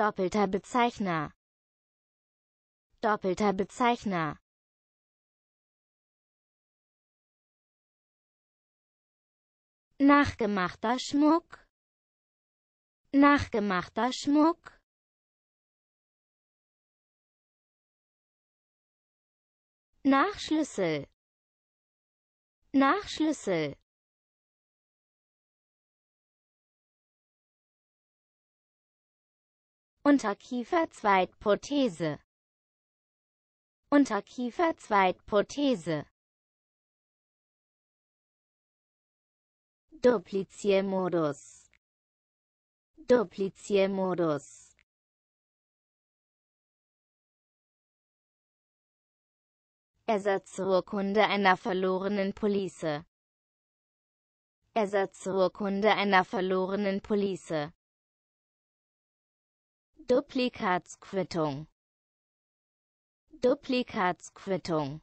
Doppelter Bezeichner. Doppelter Bezeichner. Nachgemachter Schmuck. Nachgemachter Schmuck. Nachschlüssel. Nachschlüssel. Unterkiefer-Zweitprothese. Unterkiefer-Zweitprothese. Dupliziermodus. Dupliziermodus. Ersatzurkunde einer verlorenen Police. Ersatzurkunde einer verlorenen Police. Duplikatsquittung Duplikatsquittung